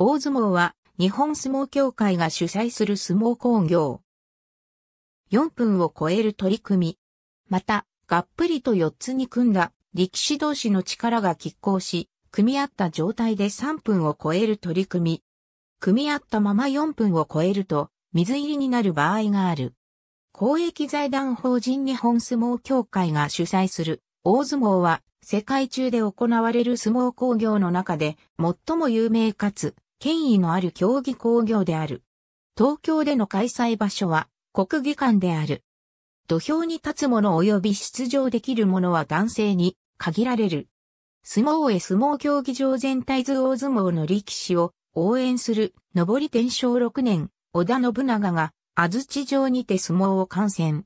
大相撲は日本相撲協会が主催する相撲工業。4分を超える取り組み。また、がっぷりと4つに組んだ力士同士の力が拮抗し、組み合った状態で3分を超える取り組み。組み合ったまま4分を超えると水入りになる場合がある。公益財団法人日本相撲協会が主催する大相撲は世界中で行われる相撲工業の中で最も有名かつ権威のある競技工業である。東京での開催場所は国技館である。土俵に立つ者及び出場できる者は男性に限られる。相撲へ相撲競技場全体図大相撲の力士を応援する上り天正6年、織田信長が安土城にて相撲を観戦。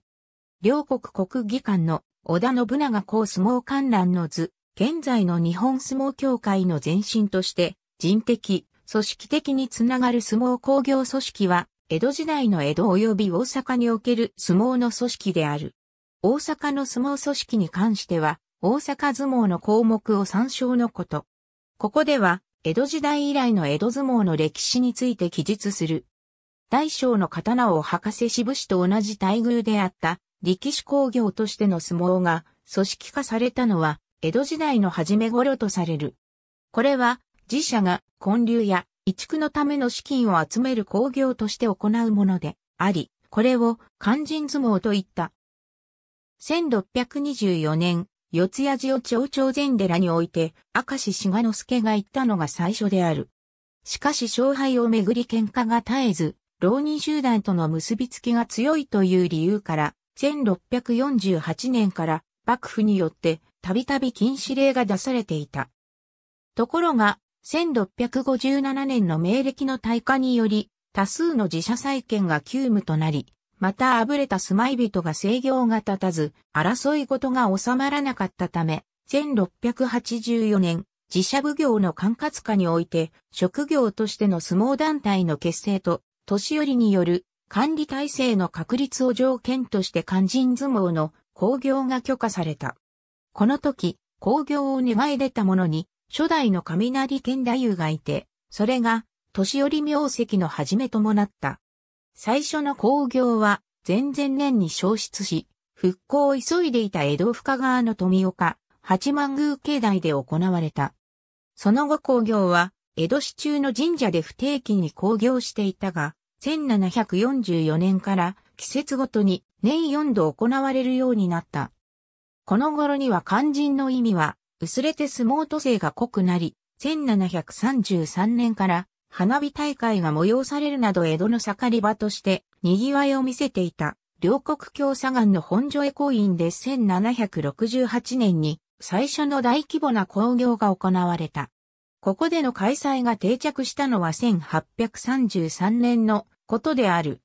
両国国技館の織田信長公相撲観覧の図、現在の日本相撲協会の前身として人的、組織的につながる相撲工業組織は、江戸時代の江戸及び大阪における相撲の組織である。大阪の相撲組織に関しては、大阪相撲の項目を参照のこと。ここでは、江戸時代以来の江戸相撲の歴史について記述する。大小の刀を博士支部士と同じ待遇であった力士工業としての相撲が組織化されたのは江戸時代の初め頃とされる。これは自社が混流や移築のための資金を集める工業として行うものであり、これを肝心相撲といった。1624年、四谷寺を町長禅寺において、明石志賀之助が言ったのが最初である。しかし勝敗をめぐり喧嘩が絶えず、浪人集団との結びつきが強いという理由から、1648年から幕府によってたびたび禁止令が出されていた。ところが、1657年の明暦の大化により、多数の自社再建が急務となり、またあぶれた住まい人が制御が立たず、争い事が収まらなかったため、1684年、自社奉行の管轄下において、職業としての相撲団体の結成と、年寄りによる管理体制の確立を条件として肝心相撲の興行が許可された。この時、興行を願い出た者に、初代の雷剣太夫がいて、それが、年寄り名跡の始めともなった。最初の工業は、前々年に消失し、復興を急いでいた江戸深川の富岡、八幡宮境内で行われた。その後工業は、江戸市中の神社で不定期に工業していたが、1744年から季節ごとに年4度行われるようになった。この頃には肝心の意味は薄れて相撲都政が濃くなり、1733年から花火大会が催されるなど江戸の盛り場として賑わいを見せていた両国共左岸の本所へ行員で1768年に最初の大規模な工業が行われた。ここでの開催が定着したのは1833年のことである。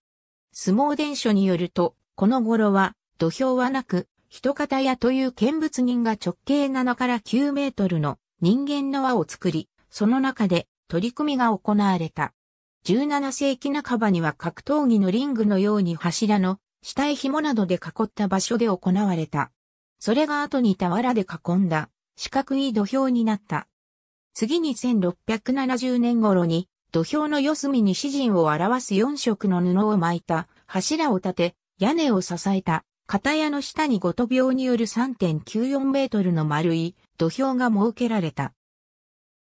相撲伝書によると、この頃は土俵はなく、人型屋という見物人が直径7から9メートルの人間の輪を作り、その中で取り組みが行われた。17世紀半ばには格闘技のリングのように柱の下へ紐などで囲った場所で行われた。それが後に俵で囲んだ四角い土俵になった。次に1670年頃に土俵の四隅に詩人を表す四色の布を巻いた柱を立て、屋根を支えた片屋の下にごと病による3.94メートルの丸い土俵が設けられた。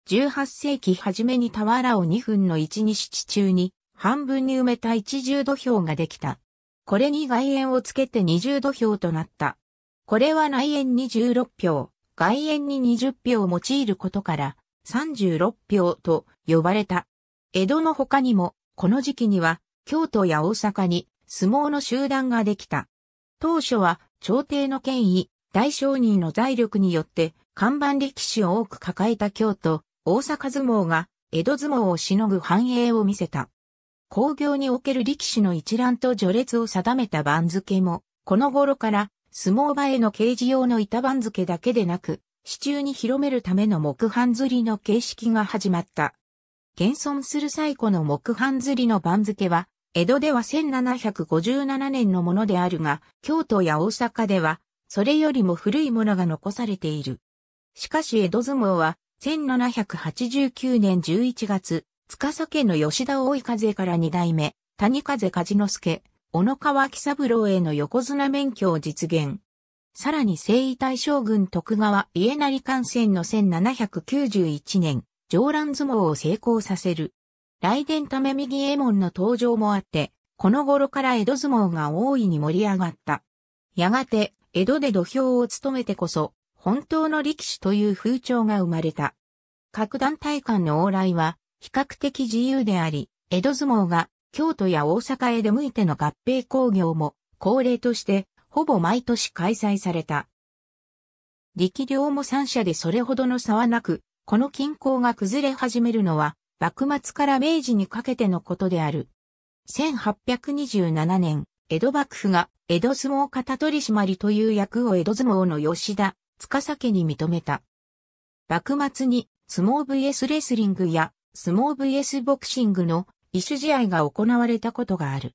18世紀初めに俵を2分の1に支中に半分に埋めた一重土俵ができた。これに外縁をつけて二重土俵となった。これは内縁に16票、外縁に20票を用いることから36票と呼ばれた。江戸の他にも、この時期には京都や大阪に相撲の集団ができた。当初は朝廷の権威、大商人の財力によって看板力士を多く抱えた京都、大阪相撲が江戸相撲をしのぐ繁栄を見せた。工業における力士の一覧と序列を定めた番付も、この頃から相撲場への掲示用の板番付だけでなく、支柱に広めるための木版釣りの形式が始まった。現存する最古の木版釣りの番付は、江戸では1757年のものであるが、京都や大阪では、それよりも古いものが残されている。しかし江戸相撲は、1789年11月、司家の吉田大井風から二代目、谷風梶之助、小野川喜三郎への横綱免許を実現。さらに征夷大将軍徳川家成艦船の1791年、上乱相撲を成功させる。雷電ため右衛門の登場もあって、この頃から江戸相撲が大いに盛り上がった。やがて、江戸で土俵を務めてこそ、本当の力士という風潮が生まれた。各団体間の往来は、比較的自由であり、江戸相撲が京都や大阪へ出向いての合併工業も恒例としてほぼ毎年開催された。力量も三者でそれほどの差はなく、この均衡が崩れ始めるのは幕末から明治にかけてのことである。1827年、江戸幕府が江戸相撲片取締という役を江戸相撲の吉田、司家に認めた。幕末に相撲 VS レスリングや相撲 VS ボクシングの異種試合が行われたことがある。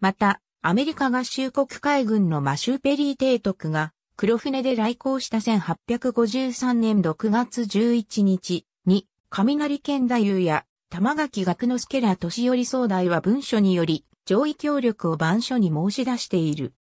また、アメリカ合衆国海軍のマシューペリー提督が黒船で来航した1853年6月11日、雷剣太夫や玉垣学之助ら年寄総代は文書により上位協力を番書に申し出している。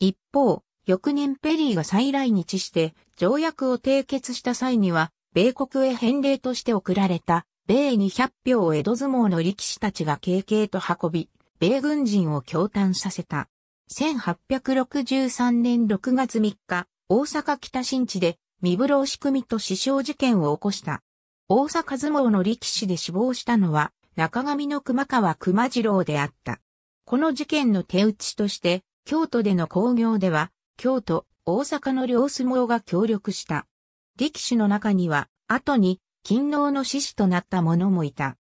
一方、翌年ペリーが再来日して条約を締結した際には、米国へ返礼として送られた、米200票を江戸相撲の力士たちが軽々と運び、米軍人を共嘆させた。1863年6月3日、大阪北新地で、身風呂仕組みと死傷事件を起こした。大阪相撲の力士で死亡したのは、中上の熊川熊次郎であった。この事件の手打ちとして、京都での興行では、京都、大阪の両相撲が協力した。力士の中には、後に、勤労の志士となった者もいた。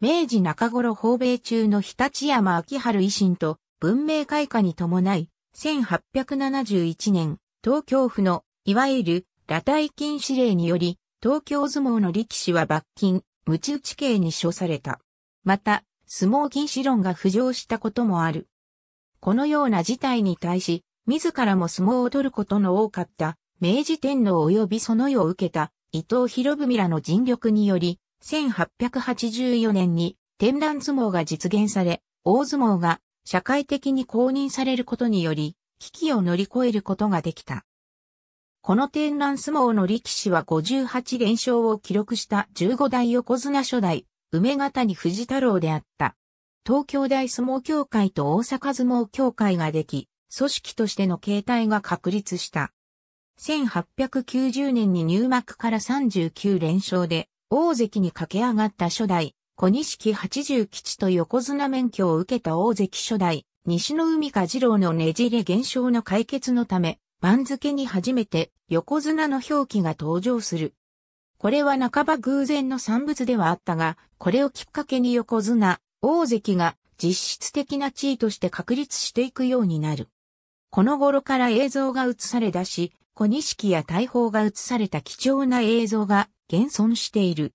明治中頃訪米中の日立山秋春維新と文明開化に伴い、1871年、東京府の、いわゆる、裸体禁止令により、東京相撲の力士は罰金、無知打ち刑に処された。また、相撲禁止論が浮上したこともある。このような事態に対し、自らも相撲を取ることの多かった、明治天皇及びその世を受けた、伊藤博文らの尽力により、1884年に天覧相撲が実現され、大相撲が社会的に公認されることにより、危機を乗り越えることができた。この天覧相撲の力士は58連勝を記録した15代横綱初代、梅ヶ谷藤太郎であった。東京大相撲協会と大阪相撲協会ができ、組織としての形態が確立した。1890年に入幕から39連勝で、大関に駆け上がった初代、小錦八十吉と横綱免許を受けた大関初代、西の海か次郎のねじれ減少の解決のため、番付に初めて横綱の表記が登場する。これは半ば偶然の産物ではあったが、これをきっかけに横綱、大関が実質的な地位として確立していくようになる。この頃から映像が映され出し、小錦や大砲が映された貴重な映像が現存している。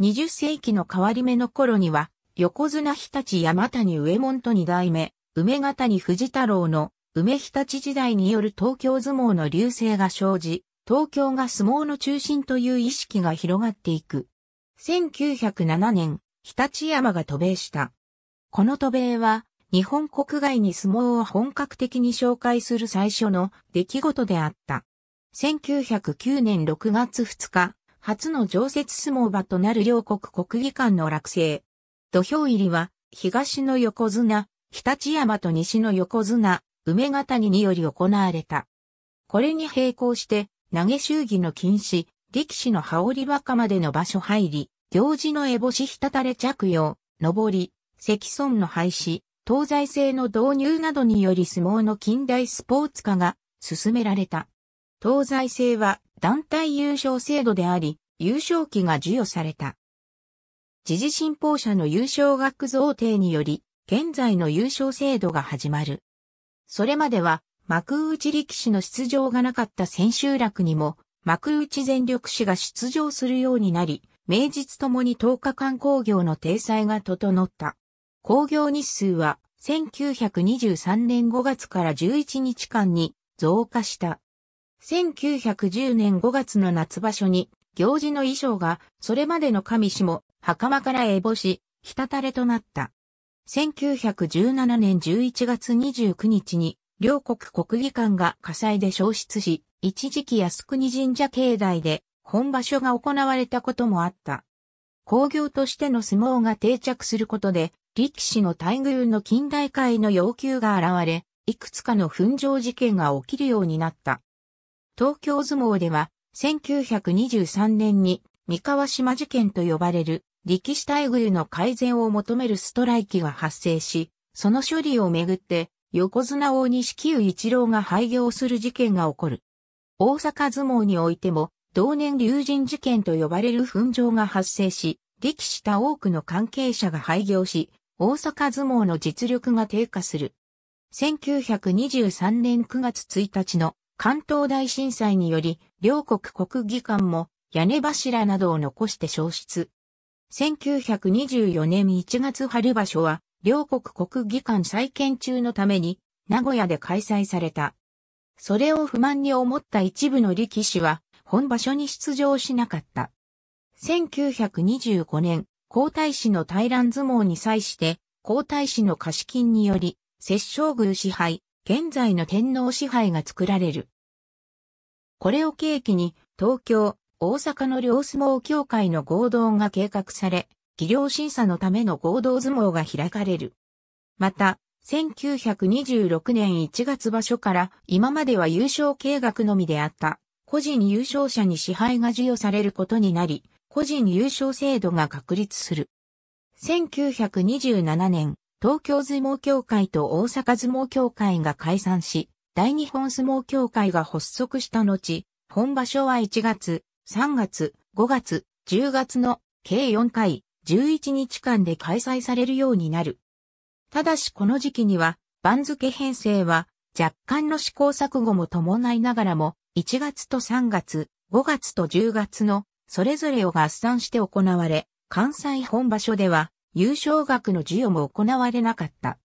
20世紀の変わり目の頃には、横綱日立山谷上門と二代目、梅ヶに藤太郎の梅日立時代による東京相撲の流星が生じ、東京が相撲の中心という意識が広がっていく。1907年、日立山が渡米した。この渡米は、日本国外に相撲を本格的に紹介する最初の出来事であった。1909年6月2日、初の常設相撲場となる両国国技館の落成。土俵入りは、東の横綱、日立山と西の横綱、梅ヶ谷により行われた。これに並行して、投げ祝儀の禁止、力士の羽織若までの場所入り、行事の烏帽子ひたたれ着用、上り、積損の廃止、東西制の導入などにより相撲の近代スポーツ化が進められた。東西制は団体優勝制度であり、優勝旗が授与された。時事新報社の優勝額贈呈により、現在の優勝制度が始まる。それまでは幕内力士の出場がなかった千秋楽にも幕内全力士が出場するようになり、名実ともに10日間工業の体裁が整った。工業日数は1923年5月から11日間に増加した。1910年5月の夏場所に行事の衣装がそれまでの神氏も袴から烏帽子、ひたたれとなった。1917年11月29日に、両国国技館が火災で消失し、一時期靖国神社境内で本場所が行われたこともあった。工業としての相撲が定着することで、力士の大群の近代化への要求が現れ、いくつかの紛争事件が起きるようになった。東京相撲では、1923年に三河島事件と呼ばれる力士待遇の改善を求めるストライキが発生し、その処理をめぐって、横綱大西九一郎が廃業する事件が起こる。大阪相撲においても、同年竜神事件と呼ばれる紛争が発生し、力士た多くの関係者が廃業し、大阪相撲の実力が低下する。1923年9月1日の関東大震災により、両国国技館も屋根柱などを残して消失。1924年1月春場所は、両国国技館再建中のために、名古屋で開催された。それを不満に思った一部の力士は、本場所に出場しなかった。1925年、皇太子の対乱相撲に際して、皇太子の貸金により、摂政宮支配、現在の天皇支配が作られる。これを契機に、東京、大阪の両相撲協会の合同が計画され、技量審査のための合同相撲が開かれる。また、1926年1月場所から今までは優勝計画のみであった個人優勝者に支配が授与されることになり、個人優勝制度が確立する。1927年、東京相撲協会と大阪相撲協会が解散し、大日本相撲協会が発足した後、本場所は1月、3月、5月、10月の計4回、11日間で開催されるようになる。ただしこの時期には、番付編成は若干の試行錯誤も伴いながらも、1月と3月、5月と10月のそれぞれを合算して行われ、関西本場所では優勝額の授与も行われなかった。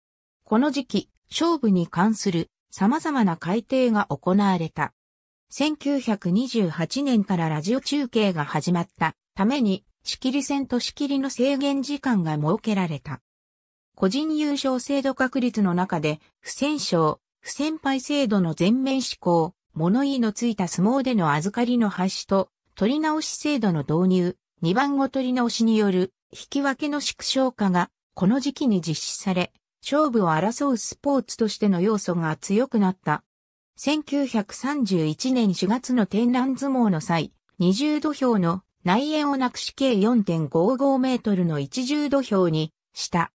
この時期、勝負に関する様々な改定が行われた。1928年からラジオ中継が始まったために、仕切り線と仕切りの制限時間が設けられた。個人優勝制度確率の中で、不戦勝、不戦敗制度の全面施行、物言いのついた相撲での預かりの発しと、取り直し制度の導入、2番後取り直しによる引き分けの縮小化が、この時期に実施され、勝負を争うスポーツとしての要素が強くなった1931年4月の天覧相撲の際、二重土俵の内縁をなくし計4.55メートルの一重土俵にした。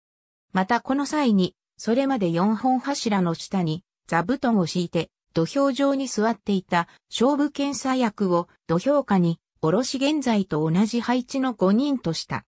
またこの際に、それまで4本柱の下に座布団を敷いて土俵上に座っていた勝負検査役を土俵下におろし現在と同じ配置の5人とした。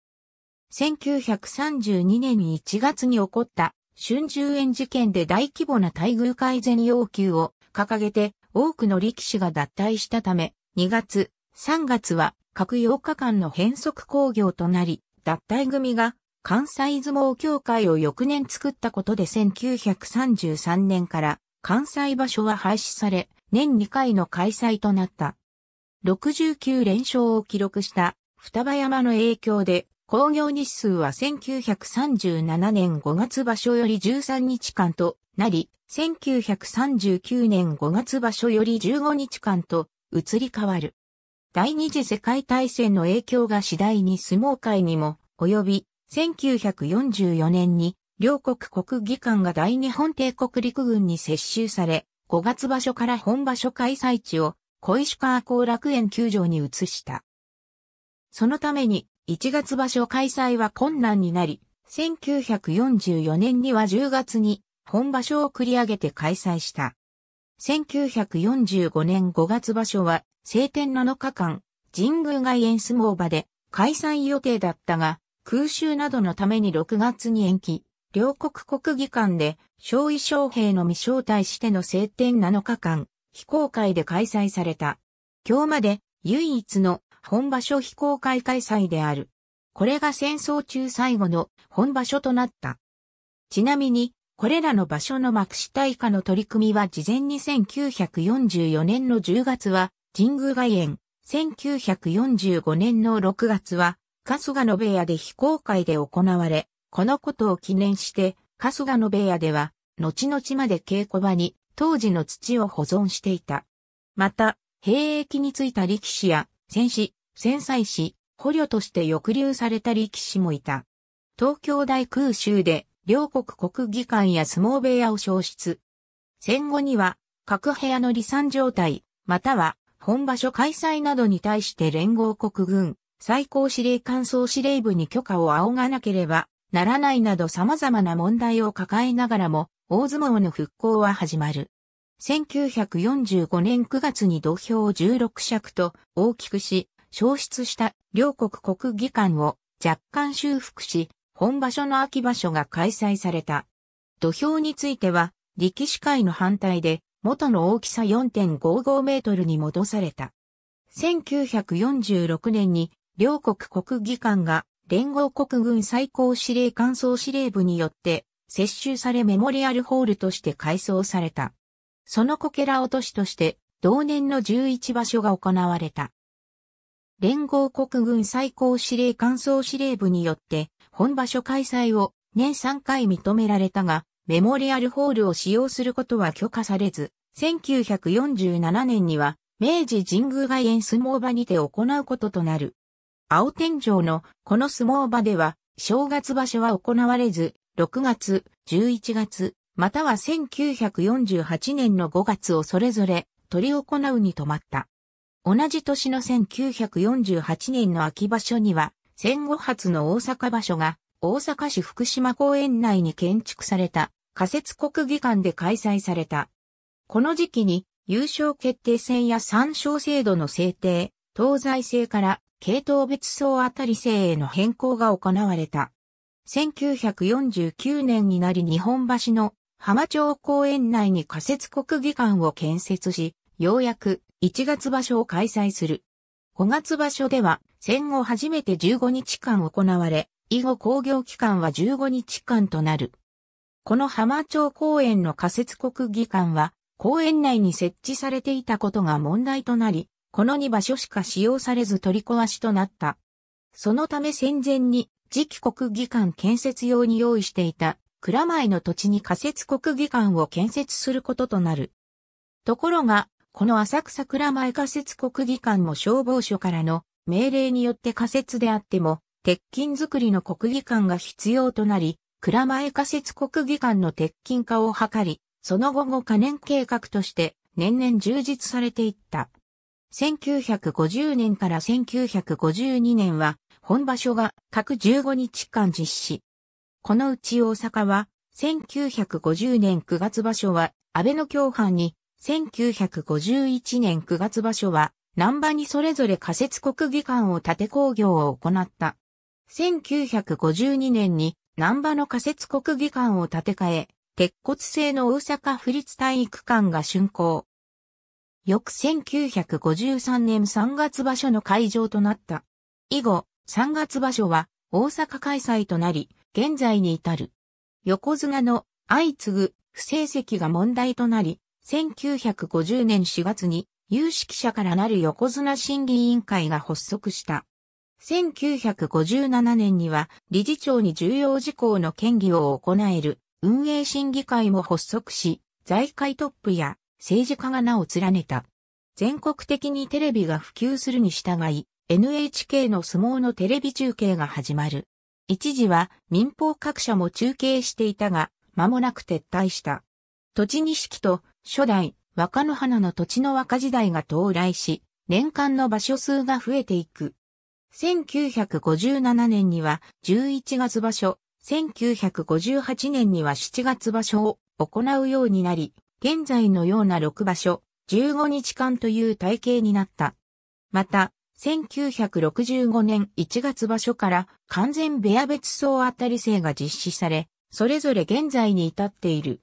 1932年1月に起こった春秋園事件で大規模な待遇改善要求を掲げて多くの力士が脱退したため、2月、3月は各8日間の変則工業となり、脱退組が関西相撲協会を翌年作ったことで1933年から関西場所は廃止され、年2回の開催となった。69連勝を記録した双葉山の影響で、工業日数は1937年5月場所より13日間となり、1939年5月場所より15日間と移り変わる。第二次世界大戦の影響が次第に相撲界にも及び、1944年に両国国技館が大日本帝国陸軍に接収され、5月場所から本場所開催地を小石川後楽園球場に移した。そのために1月場所開催は困難になり、1944年には10月に本場所を繰り上げて開催した。1945年5月場所は、晴天7日間、神宮外苑相撲場で開催予定だったが、空襲などのために6月に延期、両国国技館で、小位将兵のみ招待しての晴天7日間、非公開で開催された。今日まで唯一の本場所非公開開催である。これが戦争中最後の本場所となった。ちなみに、これらの場所の幕下以下の取り組みは事前に1944年の10月は神宮外苑、1945年の6月は春日野部屋で非公開で行われ、このことを記念して春日野部屋では後々まで稽古場に当時の土を保存していた。また、兵役についた力士や戦士、戦災士、捕虜として抑留された力士もいた。東京大空襲で両国国技館や相撲部屋を消失。戦後には、各部屋の離散状態、または、本場所開催などに対して連合国軍、最高司令官総司令部に許可を仰がなければならないなど様々な問題を抱えながらも、大相撲の復興は始まる。1945年9月に土俵を16尺と大きくし、消失した両国国技館を若干修復し、本場所の秋場所が開催された。土俵については、力士会の反対で、元の大きさ4.55メートルに戻された。1946年に、両国国技館が連合国軍最高司令官総司令部によって接収されメモリアルホールとして改装された。そのこけら落としとして同年の11場所が行われた。連合国軍最高司令官総司令部によって本場所開催を年3回認められたが、メモリアルホールを使用することは許可されず、1947年には明治神宮外苑相撲場にて行うこととなる。青天井のこの相撲場では、正月場所は行われず、6月、11月、または1948年の5月をそれぞれ取り行うに止まった。同じ年の1948年の秋場所には、戦後初の大阪場所が大阪市福島公園内に建築された仮設国技館で開催された。この時期に優勝決定戦や参照制度の制定、東西制から系統別層あたり制への変更が行われた。1949年になり日本橋の浜町公園内に仮設国技館を建設し、ようやく1月場所を開催する。5月場所では戦後初めて15日間行われ、以後工業期間は15日間となる。この浜町公園の仮設国技館は、公園内に設置されていたことが問題となり、この2場所しか使用されず取り壊しとなった。そのため戦前に次期国技館建設用に用意していた蔵前の土地に仮設国技館を建設することとなる。ところが、この浅草蔵前仮設国技館も消防署からの命令によって仮説であっても、鉄筋作りの国技館が必要となり、蔵前仮設国技館の鉄筋化を図り、その後5カ年計画として年々充実されていった。1950年から1952年は本場所が各15日間実施。このうち大阪は1950年9月場所は安倍の共犯に1951年9月場所は南波にそれぞれ仮設国技館を建て工業を行った。1952年に南波の仮設国技館を建て替え、鉄骨製の大阪府立体育館が竣工。翌1953年3月場所の会場となった。以後、3月場所は大阪開催となり、現在に至る。横綱の相次ぐ不成績が問題となり、1950年4月に有識者からなる横綱審議委員会が発足した。1957年には理事長に重要事項の権議を行える運営審議会も発足し、財界トップや政治家が名を連ねた。全国的にテレビが普及するに従い、NHK の相撲のテレビ中継が始まる。一時は民放各社も中継していたが、間もなく撤退した。栃錦と初代若野花の土地の若時代が到来し、年間の場所数が増えていく。1957年には11月場所、1958年には7月場所を行うようになり、現在のような6場所、15日間という体系になった。また、1965年1月場所から完全ベア別荘当たり制が実施され、それぞれ現在に至っている。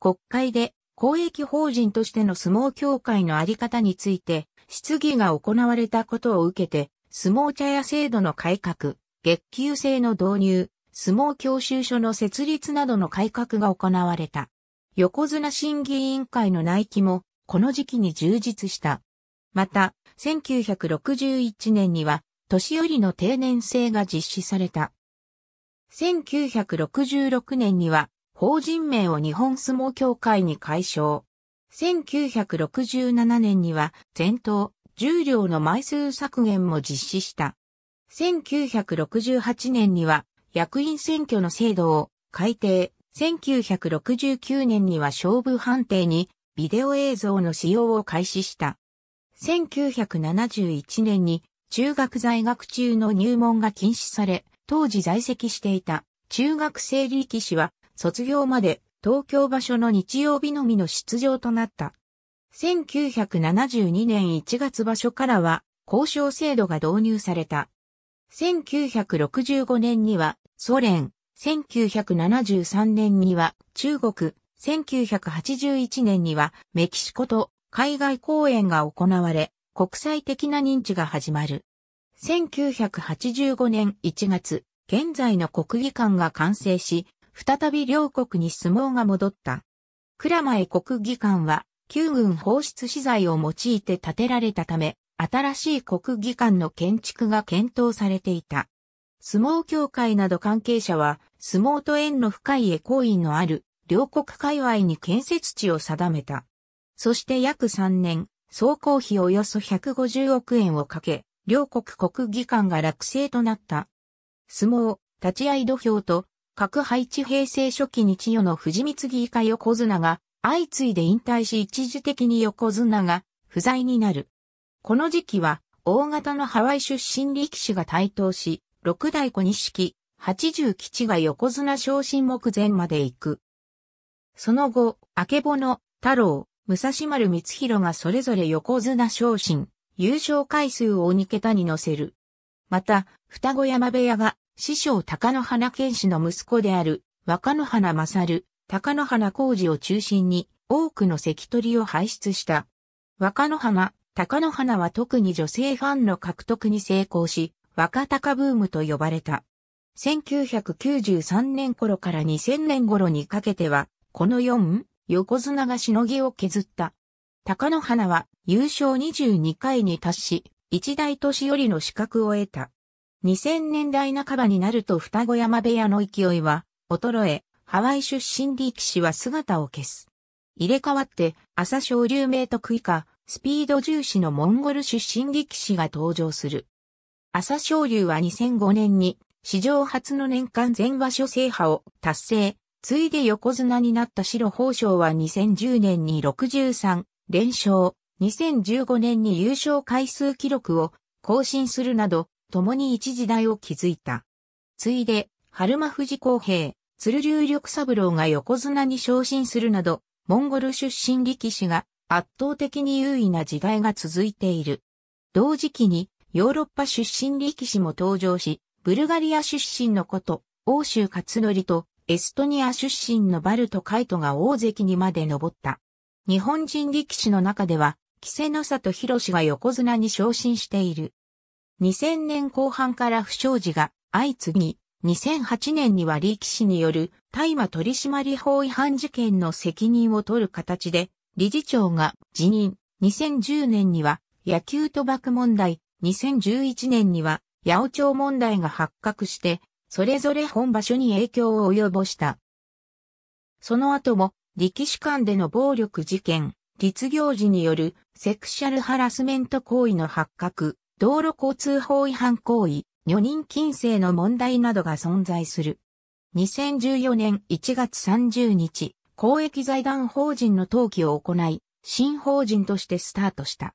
国会で公益法人としての相撲協会のあり方について、質疑が行われたことを受けて、相撲茶屋制度の改革、月給制の導入、相撲教習所の設立などの改革が行われた。横綱審議委員会の内規も、この時期に充実した。また、1961年には、年寄りの定年制が実施された。1966年には、法人名を日本相撲協会に改称。1967年には全頭、重量の枚数削減も実施した。1968年には役員選挙の制度を改定。1969年には勝負判定にビデオ映像の使用を開始した。1971年に中学在学中の入門が禁止され、当時在籍していた中学生力士は卒業まで東京場所の日曜日のみの出場となった。1972年1月場所からは交渉制度が導入された。1965年にはソ連、1973年には中国、1981年にはメキシコと海外公演が行われ、国際的な認知が始まる。1985年1月、現在の国技館が完成し、再び両国に相撲が戻った。倉前国技館は、旧軍放出資材を用いて建てられたため、新しい国技館の建築が検討されていた。相撲協会など関係者は、相撲と縁の深い栄光院のある、両国界隈に建設地を定めた。そして約3年、総工費およそ150億円をかけ、両国国技館が落成となった。相撲、立ち合い土俵と各配置平成初期に千代の藤光以下横綱が、相次いで引退し一時的に横綱が不在になる。この時期は、大型のハワイ出身力士が台頭し、六代小錦、八十吉が横綱昇進目前まで行く。その後、明けぼの、太郎、武蔵丸光弘がそれぞれ横綱昇進、優勝回数を2桁に乗せる。また、双子山部屋が師匠高野花剣士の息子である若野花勝、高野花工事を中心に多くの関取を輩出した。若野花、高野花は特に女性ファンの獲得に成功し、若高ブームと呼ばれた。1993年頃から2000年頃にかけては、この4、横綱がしのぎを削った。高野花は優勝22回に達し、一大年寄りの資格を得た。2000年代半ばになると双子山部屋の勢いは衰え、ハワイ出身力士は姿を消す。入れ替わって、朝昇龍名徳以下、スピード重視のモンゴル出身力士が登場する。朝昇龍は2005年に、史上初の年間全場所制覇を達成、ついで横綱になった白宝章は2010年に63連勝、2015年に優勝回数記録を更新するなど、共に一時代を築いた。ついで、春間富士公平、鶴竜力三郎が横綱に昇進するなど、モンゴル出身力士が圧倒的に優位な時代が続いている。同時期にヨーロッパ出身力士も登場し、ブルガリア出身のこと、欧州勝則とエストニア出身のバルトカイトが大関にまで上った。日本人力士の中では、稀勢の里博が横綱に昇進している。2000年後半から不祥事が相次ぎ、2008年にはリーキ氏による大麻取締法違反事件の責任を取る形で、理事長が辞任。2010年には野球賭博問題、2011年には八百長問題が発覚して、それぞれ本場所に影響を及ぼした。その後も、力士間での暴力事件、立業時によるセクシャルハラスメント行為の発覚、道路交通法違反行為、女人禁制の問題などが存在する。2014年1月30日、公益財団法人の登記を行い、新法人としてスタートした。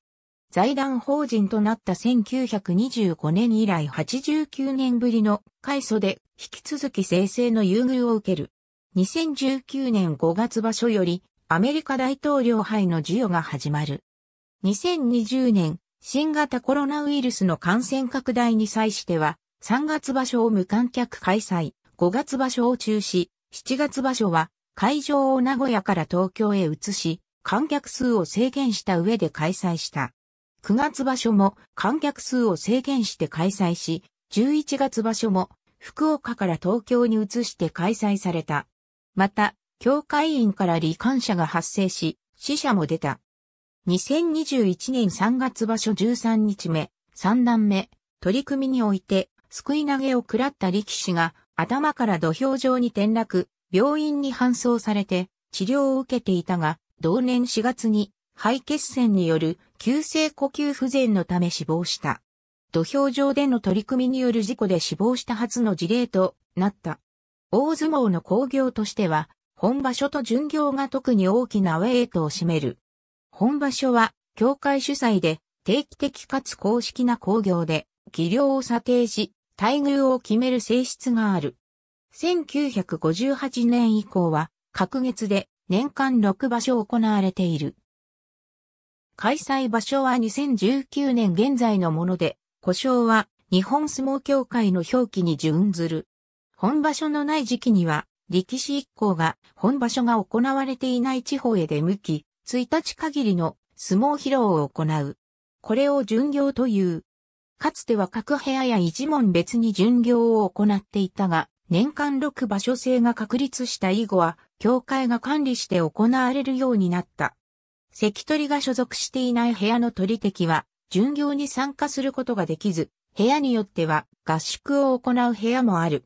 財団法人となった1925年以来89年ぶりの改祖で引き続き生成の優遇を受ける。2019年5月場所よりアメリカ大統領杯の授与が始まる。2020年新型コロナウイルスの感染拡大に際しては、3月場所を無観客開催、5月場所を中止、7月場所は会場を名古屋から東京へ移し、観客数を制限した上で開催した。9月場所も観客数を制限して開催し、11月場所も福岡から東京に移して開催された。また、協会員から罹患者が発生し、死者も出た。2021年3月場所13日目、3段目、取り組みにおいて、救い投げを食らった力士が、頭から土俵上に転落、病院に搬送されて、治療を受けていたが、同年4月に、肺血栓による急性呼吸不全のため死亡した。土俵上での取り組みによる事故で死亡した初の事例となった。大相撲の興行としては、本場所と巡業が特に大きなウェイトを占める。本場所は、協会主催で、定期的かつ公式な工業で、技量を査定し、待遇を決める性質がある。1958年以降は、各月で年間6場所行われている。開催場所は2019年現在のもので、故障は日本相撲協会の表記に準ずる。本場所のない時期には、力士一行が本場所が行われていない地方へ出向き、1日限りの相撲披露を行う。これを巡業という。かつては各部屋や一門別に巡業を行っていたが、年間6場所制が確立した以後は、協会が管理して行われるようになった。関取が所属していない部屋の取り敵は、巡業に参加することができず、部屋によっては合宿を行う部屋もある。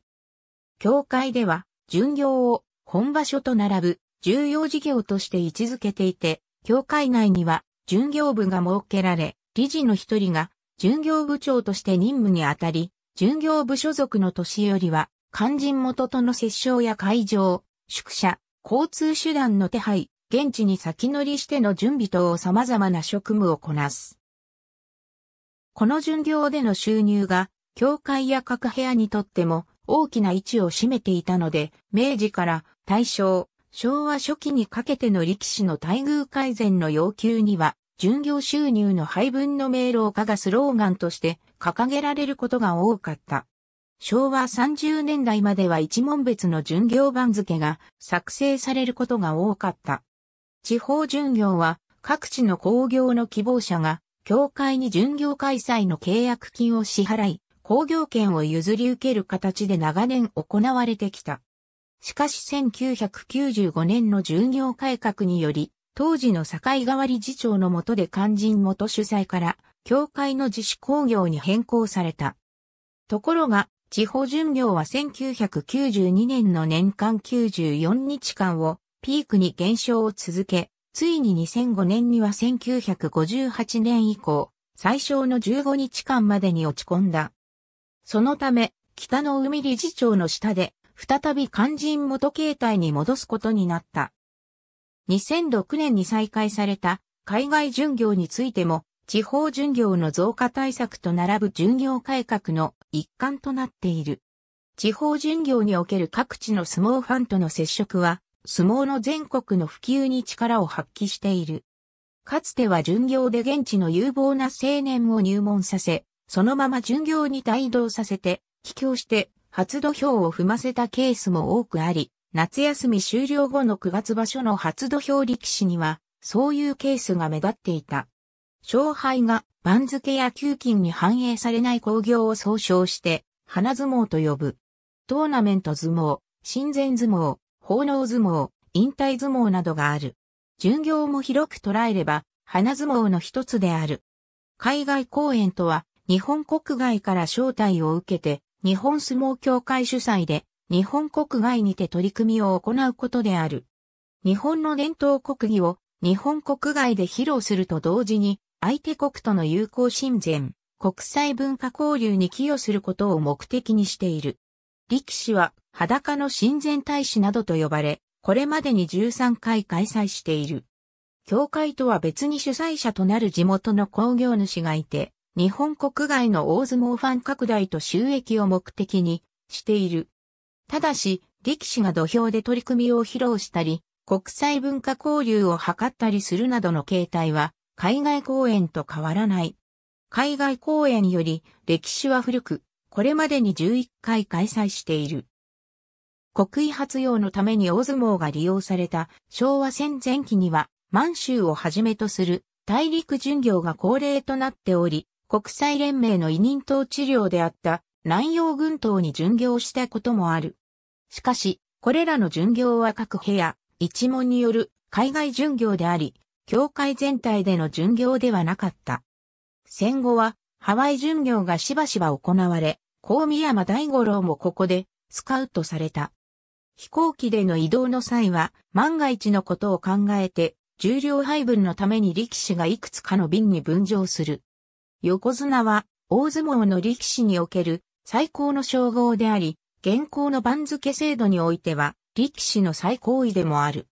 協会では、巡業を本場所と並ぶ重要事業として位置づけていて、協会内には巡業部が設けられ、理事の一人が巡業部長として任務にあたり、巡業部所属の年よりは、肝心元との折衝や会場、宿舎、交通手段の手配、現地に先乗りしての準備等様々な職務をこなす。この巡業での収入が、教会や各部屋にとっても大きな位置を占めていたので、明治から大正、昭和初期にかけての力士の待遇改善の要求には、巡業収入の配分の明朗化がスローガンとして掲げられることが多かった。昭和30年代までは一問別の巡業番付が作成されることが多かった。地方巡業は各地の工業の希望者が協会に巡業開催の契約金を支払い、工業権を譲り受ける形で長年行われてきた。しかし1995年の巡業改革により、当時の境川理事長の下で肝心元主催から、協会の自主工業に変更された。ところが、地方巡業は1992年の年間94日間をピークに減少を続け、ついに2005年には1958年以降、最小の15日間までに落ち込んだ。そのため、北の海理事長の下で、再び肝心元形態に戻すことになった。2006年に再開された海外巡業についても、地方巡業の増加対策と並ぶ巡業改革の一環となっている。地方巡業における各地の相撲ファンとの接触は、相撲の全国の普及に力を発揮している。かつては巡業で現地の有望な青年を入門させ、そのまま巡業に帯同させて、帰郷して初土俵を踏ませたケースも多くあり、夏休み終了後の9月場所の初土俵力士には、そういうケースが目立っていた。勝敗が番付や給金に反映されない興行を総称して、花相撲と呼ぶ。トーナメント相撲、親善相撲、奉納相撲、引退相撲などがある。巡業も広く捉えれば、花相撲の一つである。海外公演とは、日本国外から招待を受けて、日本相撲協会主催で、日本国外にて取り組みを行うことである。日本の伝統国技を日本国外で披露すると同時に、相手国との友好親善、国際文化交流に寄与することを目的にしている。力士は裸の親善大使などと呼ばれ、これまでに13回開催している。協会とは別に主催者となる地元の工業主がいて、日本国外の大相撲ファン拡大と収益を目的にしている。ただし、力士が土俵で取り組みを披露したり、国際文化交流を図ったりするなどの形態は、海外公演と変わらない。海外公演より歴史は古く、これまでに11回開催している。国威発揚のために大相撲が利用された昭和戦前期には、満州をはじめとする大陸巡業が恒例となっており、国際連盟の委任等治療であった南洋軍島に巡業したこともある。しかし、これらの巡業は各部屋、一門による海外巡業であり、教会全体での巡業ではなかった。戦後は、ハワイ巡業がしばしば行われ、高宮山大五郎もここでスカウトされた。飛行機での移動の際は、万が一のことを考えて、重量配分のために力士がいくつかの瓶に分乗する。横綱は大相撲の力士における最高の称号であり、現行の番付制度においては力士の最高位でもある。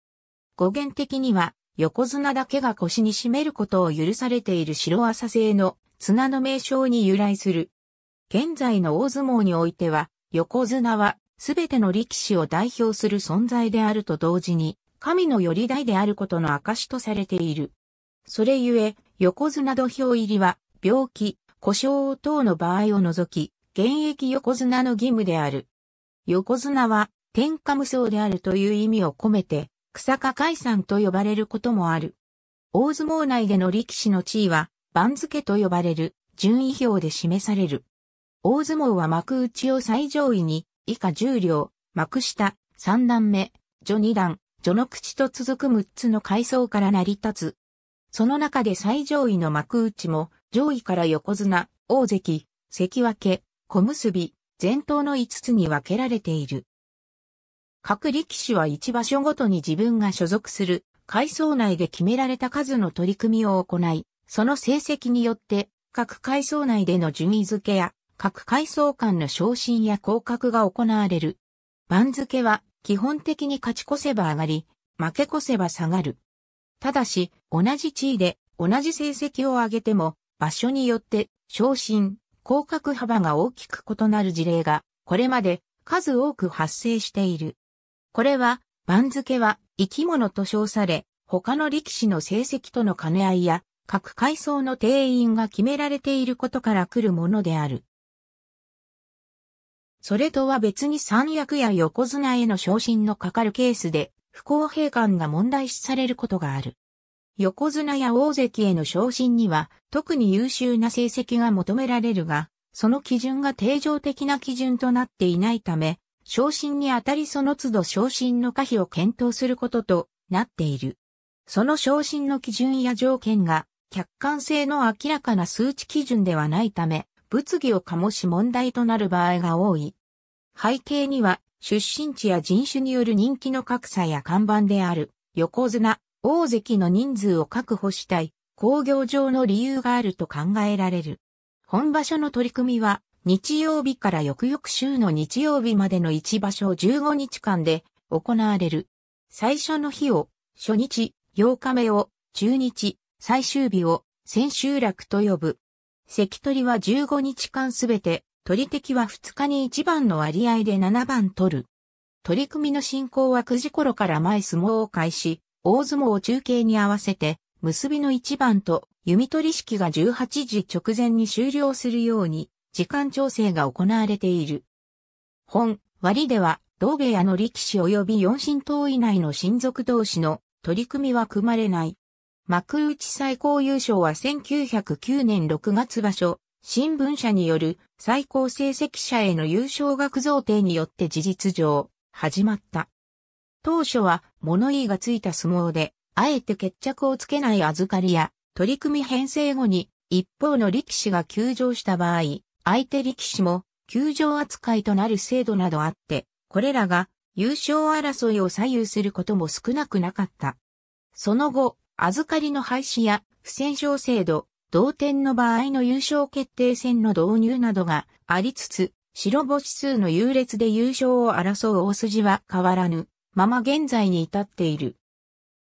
語源的には横綱だけが腰に締めることを許されている白朝製の綱の名称に由来する。現在の大相撲においては横綱はすべての力士を代表する存在であると同時に神のより台であることの証とされている。それゆえ、横綱土俵入りは、病気、故障等の場合を除き、現役横綱の義務である。横綱は、天下無双であるという意味を込めて、草加解散と呼ばれることもある。大相撲内での力士の地位は、番付と呼ばれる、順位表で示される。大相撲は幕内を最上位に、以下十両、幕下、三段目、序二段、序の口と続く6つの階層から成り立つ。その中で最上位の幕内も、上位から横綱、大関、関脇、小結、前頭の5つに分けられている。各力士は1場所ごとに自分が所属する階層内で決められた数の取り組みを行い、その成績によって各階層内での順位付けや各階層間の昇進や降格が行われる。番付は基本的に勝ち越せば上がり、負け越せば下がる。ただし、同じ地位で同じ成績を上げても、場所によって昇進、広角幅が大きく異なる事例が、これまで数多く発生している。これは、番付は生き物と称され、他の力士の成績との兼ね合いや、各階層の定員が決められていることから来るものである。それとは別に三役や横綱への昇進のかかるケースで、不公平感が問題視されることがある。横綱や大関への昇進には特に優秀な成績が求められるが、その基準が定常的な基準となっていないため、昇進にあたりその都度昇進の可否を検討することとなっている。その昇進の基準や条件が客観性の明らかな数値基準ではないため、物議を醸し問題となる場合が多い。背景には出身地や人種による人気の格差や看板である横綱、大関の人数を確保したい、工業上の理由があると考えられる。本場所の取り組みは、日曜日から翌々週の日曜日までの1場所15日間で行われる。最初の日を、初日、8日目を、中日、最終日を、千秋楽と呼ぶ。関取は15日間すべて、取り敵は2日に1番の割合で7番取る。取り組みの進行は9時頃から前相撲を開始、大相撲を中継に合わせて、結びの一番と弓取り式が18時直前に終了するように、時間調整が行われている。本、割では、同部屋の力士及び四神党以内の親族同士の取り組みは組まれない。幕内最高優勝は1909年6月場所、新聞社による最高成績者への優勝額贈呈によって事実上、始まった。当初は物言いがついた相撲で、あえて決着をつけない預かりや、取り組み編成後に、一方の力士が休場した場合、相手力士も休場扱いとなる制度などあって、これらが優勝争いを左右することも少なくなかった。その後、預かりの廃止や不戦勝制度、同点の場合の優勝決定戦の導入などがありつつ、白星数の優劣で優勝を争う大筋は変わらぬ。まま現在に至っている。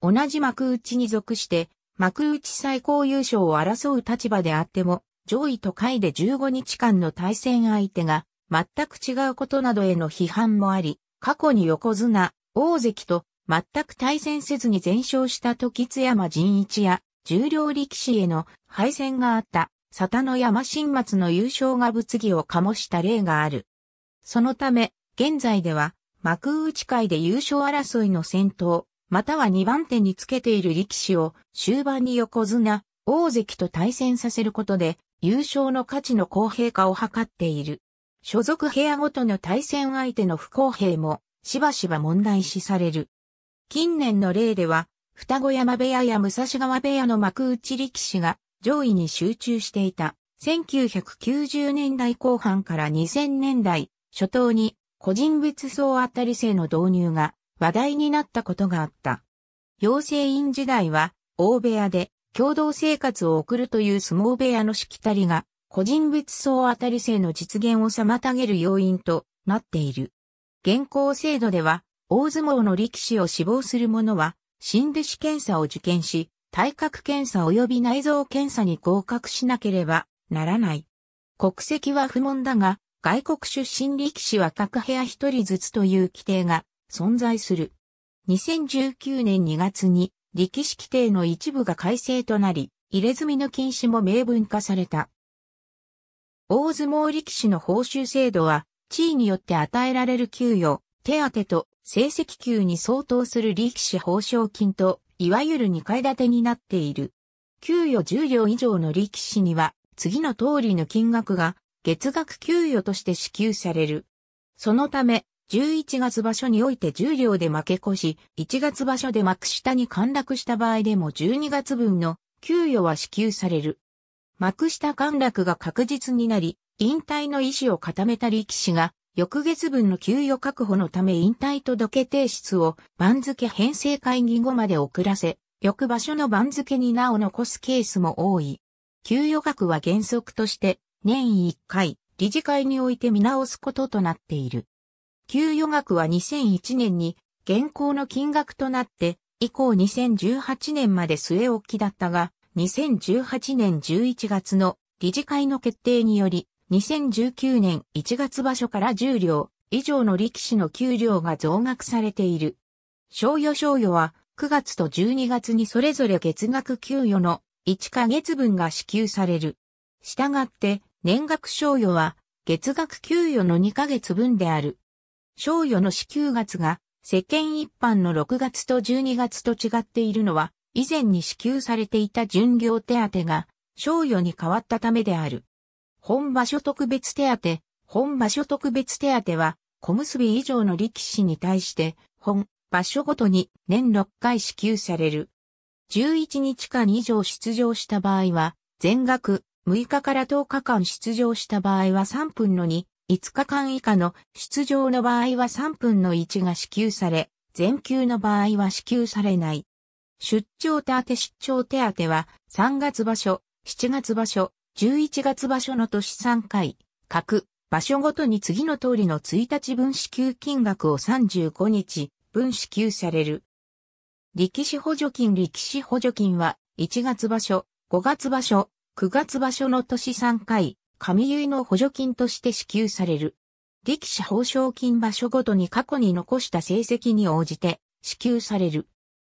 同じ幕内に属して、幕内最高優勝を争う立場であっても、上位と下位で15日間の対戦相手が、全く違うことなどへの批判もあり、過去に横綱、大関と、全く対戦せずに全勝した時津山仁一や、重量力士への敗戦があった、佐田の山新松の優勝が物議を醸した例がある。そのため、現在では、幕内会で優勝争いの先頭、または2番手につけている力士を終盤に横綱、大関と対戦させることで、優勝の価値の公平化を図っている。所属部屋ごとの対戦相手の不公平も、しばしば問題視される。近年の例では、双子山部屋や武蔵川部屋の幕内力士が上位に集中していた1990年代後半から2000年代初頭に個人別層当たり制の導入が話題になったことがあった。養成院時代は、大部屋で共同生活を送るという相撲部屋のしきたりが、個人別層当たり制の実現を妨げる要因となっている。現行制度では、大相撲の力士を死亡する者は、新弟子検査を受験し、体格検査及び内臓検査に合格しなければならない。国籍は不問だが、外国出身力士は各部屋一人ずつという規定が存在する。2019年2月に力士規定の一部が改正となり、入れ墨の禁止も明文化された。大相撲力士の報酬制度は、地位によって与えられる給与、手当と成績給に相当する力士報奨金と、いわゆる2階建てになっている。給与10両以上の力士には、次の通りの金額が月額給与として支給される。そのため、11月場所において10両で負け越し、1月場所で幕下に陥落した場合でも12月分の給与は支給される。幕下陥落が確実になり、引退の意思を固めた力士が、翌月分の給与確保のため引退届提出を番付編成会議後まで遅らせ、翌場所の番付に名を残すケースも多い。給与額は原則として年1回、理事会において見直すこととなっている。給与額は2001年に現行の金額となって、以降2018年まで据え置きだったが、2018年11月の理事会の決定により、2019年1月場所から10両以上の力士の給料が増額されている。賞与賞与は9月と12月にそれぞれ月額給与の1ヶ月分が支給される。したがって年額賞与は月額給与の2ヶ月分である。賞与の支給月が世間一般の6月と12月と違っているのは、以前に支給されていた巡業手当が、賞与に変わったためである。本場所特別手当、本場所特別手当は、小結以上の力士に対して、本、場所ごとに年6回支給される。11日間以上出場した場合は、全額、6日から10日間出場した場合は3分の2、5日間以下の出場の場合は3分の1が支給され、全休の場合は支給されない。出張手当出張手当は3月場所、7月場所、11月場所の年3回、各場所ごとに次の通りの1日分支給金額を35日分支給される。力士補助金力士補助金は1月場所、5月場所、9月場所の年3回、神結の補助金として支給される。力士報奨金場所ごとに過去に残した成績に応じて支給される。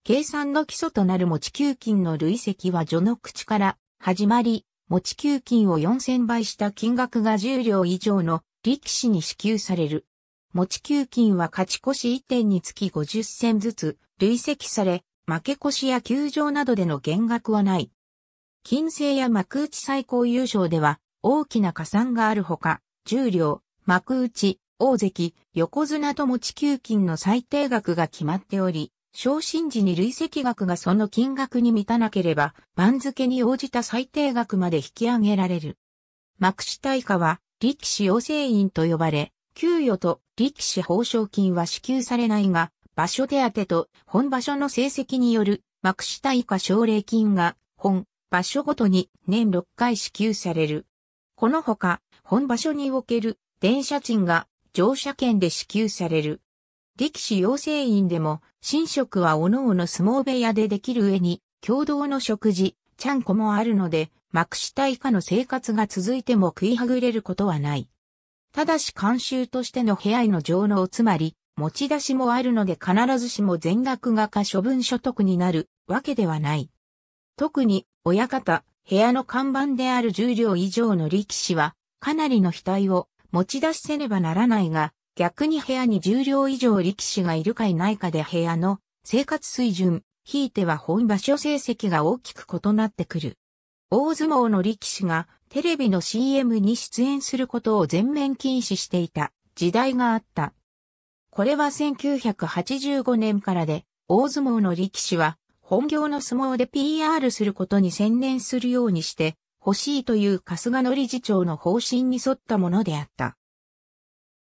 計算の基礎となる持ち給金の累積は序の口から始まり、持ち給金を4000倍した金額が10両以上の力士に支給される。持ち給金は勝ち越し1点につき50銭ずつ累積され、負け越しや休場などでの減額はない。金星や幕内最高優勝では大きな加算があるほか、重量、幕内、大関、横綱とも地球金の最低額が決まっており、昇進時に累積額がその金額に満たなければ、番付に応じた最低額まで引き上げられる。幕下以下は、力士養成員と呼ばれ、給与と力士報奨金は支給されないが、場所手当と本場所の成績による幕下以下奨励金が本場所ごとに年6回支給される。このほか、本場所における電車賃が乗車券で支給される。力士養成員でも、新職は各々相撲部屋でできる上に、共同の食事、ちゃんこもあるので、幕下以下の生活が続いても食いはぐれることはない。ただし監修としての部屋への上納つまり、持ち出しもあるので必ずしも全額が可処分所得になるわけではない。特に親方、部屋の看板である重量両以上の力士は、かなりの額を持ち出せねばならないが、逆に部屋に重量両以上力士がいるかいないかで部屋の生活水準、ひいては本場所成績が大きく異なってくる。大相撲の力士がテレビの CM に出演することを全面禁止していた時代があった。これは1985年からで、大相撲の力士は本業の相撲で PR することに専念するようにして欲しいという春日野理事長の方針に沿ったものであった。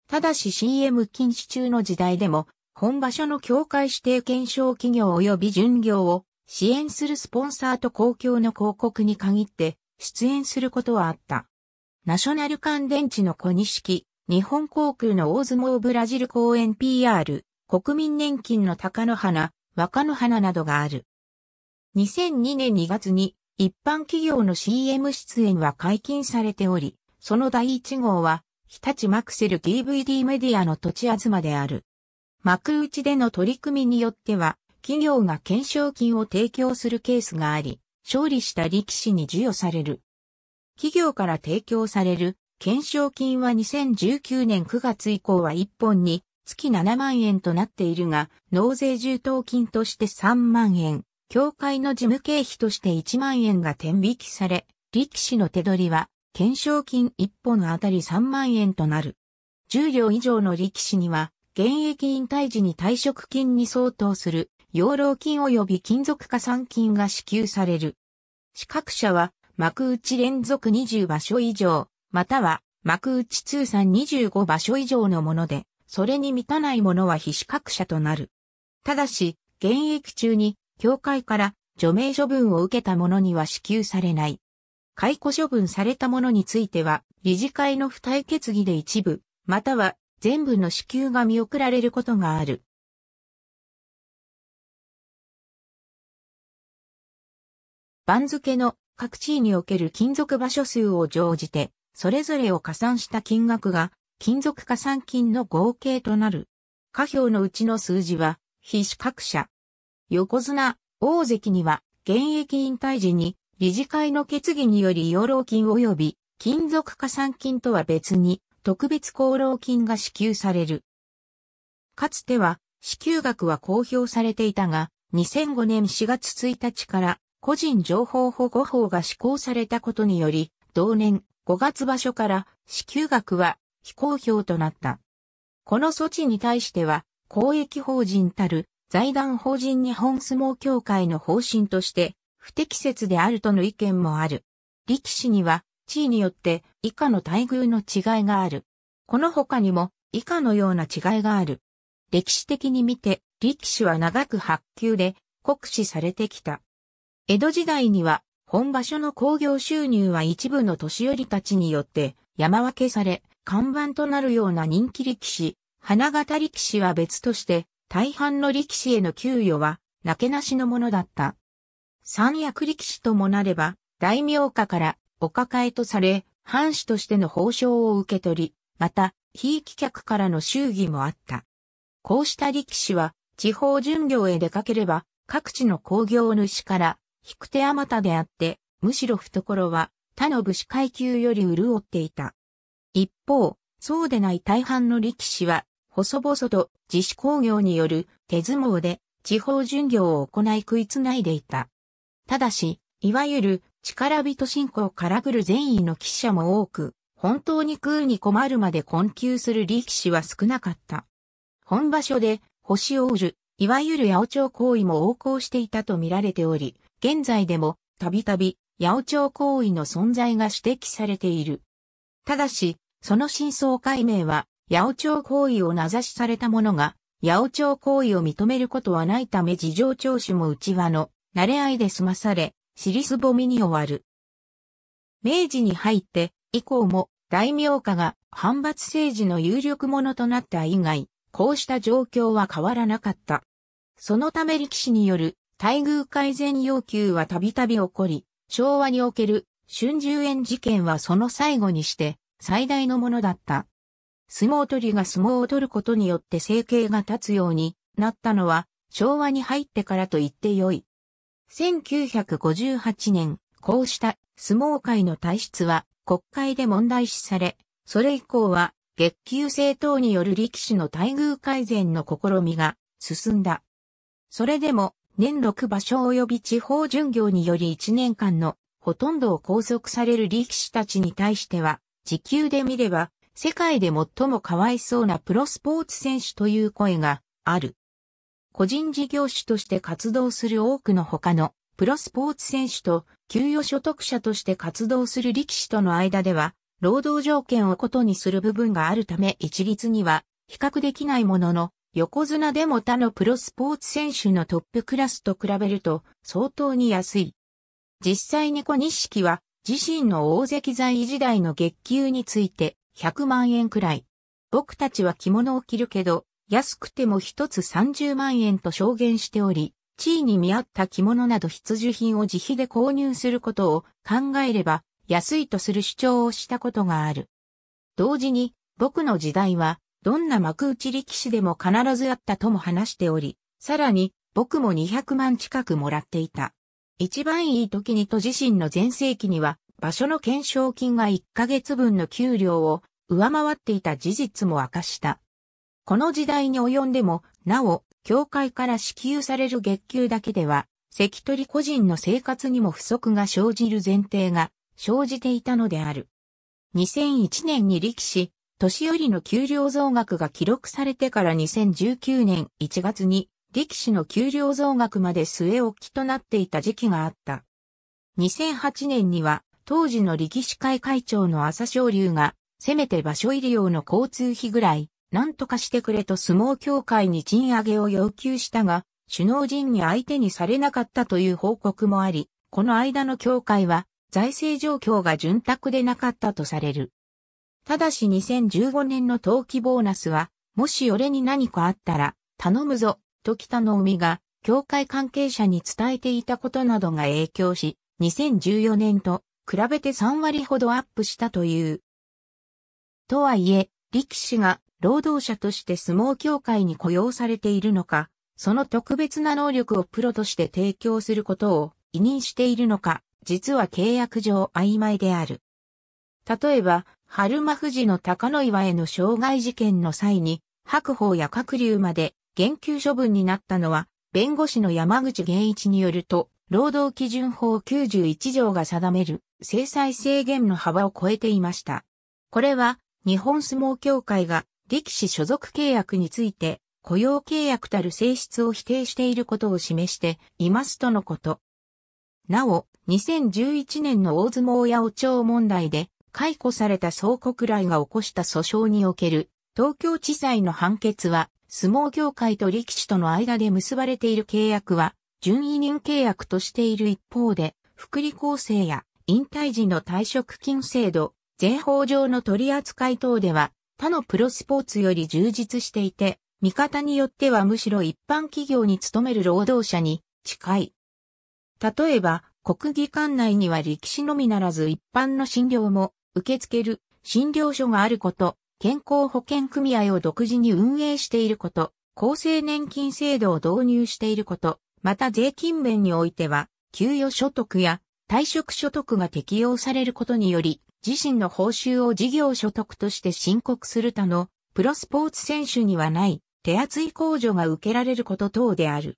ただし CM 禁止中の時代でも、本場所の協会指定検証企業及び巡業を支援するスポンサーと公共の広告に限って出演することはあった。ナショナル乾電池の小錦、日本航空の大相撲ブラジル公演 PR、国民年金の高野花、若野花などがある。2002年2月に一般企業の CM 出演は解禁されており、その第1号は、日立マクセル DVD メディアの土地あずまである。幕内での取り組みによっては、企業が懸賞金を提供するケースがあり、勝利した力士に授与される。企業から提供される懸賞金は2019年9月以降は1本に月7万円となっているが、納税充当金として3万円。協会の事務経費として1万円が転引きされ、力士の手取りは、懸賞金1本あたり3万円となる。10両以上の力士には、現役引退時に退職金に相当する、養老金及び金属加算金が支給される。資格者は、幕内連続20場所以上、または、幕内通算25場所以上のもので、それに満たないものは非資格者となる。ただし、現役中に協会から除名処分を受けた者には支給されない。解雇処分された者については、理事会の付帯決議で一部、または全部の支給が見送られることがある。番付の各地位における金属場所数を乗じて、それぞれを加算した金額が、金属加算金の合計となる。下表のうちの数字は、非資格者、横綱、大関には、現役引退時に、理事会の決議により養老金及び、金属加算金とは別に、特別功労金が支給される。かつては、支給額は公表されていたが、2005年4月1日から、個人情報保護法が施行されたことにより、同年5月場所から、支給額は、非公表となった。この措置に対しては、公益法人たる財団法人日本相撲協会の方針として不適切であるとの意見もある。力士には地位によって以下の待遇の違いがある。この他にも以下のような違いがある。歴史的に見て力士は長く発給で酷使されてきた。江戸時代には本場所の興行収入は一部の年寄りたちによって山分けされ看板となるような人気力士、花形力士は別として大半の力士への給与は、なけなしのものだった。三役力士ともなれば、大名家からお抱えとされ、藩主としての報奨を受け取り、また、非規客からの祝儀もあった。こうした力士は、地方巡業へ出かければ、各地の工業主から、引く手あまたであって、むしろ懐は、他の武士階級より潤っていた。一方、そうでない大半の力士は、細々と自主工業による手相撲で地方巡業を行い食いつないでいた。ただし、いわゆる力人信仰から来る善意の記者も多く、本当にうに困るまで困窮する力士は少なかった。本場所で星を売る、いわゆる八百長行為も横行していたと見られており、現在でもたびたび八百長行為の存在が指摘されている。ただし、その真相解明は八百長行為を名指しされた者が、八百長行為を認めることはないため事情聴取も内輪の、慣れ合いで済まされ、尻すぼみに終わる。明治に入って、以降も、大名家が反発政治の有力者となった以外、こうした状況は変わらなかった。そのため力士による待遇改善要求はたびたび起こり、昭和における春秋園事件はその最後にして最大のものだった。相撲取りが相撲を取ることによって生計が立つようになったのは昭和に入ってからと言ってよい。1958年、こうした相撲界の体質は国会で問題視され、それ以降は月給制等による力士の待遇改善の試みが進んだ。それでも年6場所及び地方巡業により1年間のほとんどを拘束される力士たちに対しては、時給で見れば世界で最もかわいそうなプロスポーツ選手という声がある。個人事業主として活動する多くの他のプロスポーツ選手と給与所得者として活動する力士との間では、労働条件をことにする部分があるため一律には比較できないものの、横綱でも他のプロスポーツ選手のトップクラスと比べると相当に安い。実際に小錦は自身の大関在位時代の月給について100万円くらい。僕たちは着物を着るけど、安くても一つ30万円と証言しており、地位に見合った着物など必需品を自費で購入することを考えれば安いとする主張をしたことがある。同時に僕の時代はどんな幕内力士でも必ずあったとも話しており、さらに僕も200万近くもらっていた。一番いい時にと自身の前世紀には場所の検証金が1ヶ月分の給料を上回っていた事実も明かした。この時代に及んでも、なお、教会から支給される月給だけでは、関取個人の生活にも不足が生じる前提が生じていたのである。2001年に力士、年寄りの給料増額が記録されてから2019年1月に力士の給料増額まで据え置きとなっていた時期があった。2008年には当時の力士会会長の朝青龍が、せめて場所入り用の交通費ぐらい、なんとかしてくれと相撲協会に賃上げを要求したが、首脳陣に相手にされなかったという報告もあり、この間の協会は、財政状況が潤沢でなかったとされる。ただし2015年の登記ボーナスは、もし俺に何かあったら、頼むぞ、と北の海が、協会関係者に伝えていたことなどが影響し、2014年と比べて3割ほどアップしたという。とはいえ、力士が労働者として相撲協会に雇用されているのか、その特別な能力をプロとして提供することを委任しているのか、実は契約上曖昧である。例えば、春馬富士の高野岩への傷害事件の際に、白鵬や各竜まで減給処分になったのは、弁護士の山口源一によると、労働基準法91条が定める制裁制限の幅を超えていました。これは、日本相撲協会が力士所属契約について雇用契約たる性質を否定していることを示していますとのこと。なお、2011年の大相撲八お長問題で解雇された総国来が起こした訴訟における東京地裁の判決は相撲協会と力士との間で結ばれている契約は準委任契約としている一方で福利厚生や引退時の退職金制度、税法上の取り扱い等では、他のプロスポーツより充実していて、見方によってはむしろ一般企業に勤める労働者に近い。例えば、国技館内には力士のみならず一般の診療も受け付ける診療所があること、健康保険組合を独自に運営していること、厚生年金制度を導入していること、また税金面においては、給与所得や退職所得が適用されることにより、自身の報酬を事業所得として申告する他の、プロスポーツ選手にはない、手厚い控除が受けられること等である。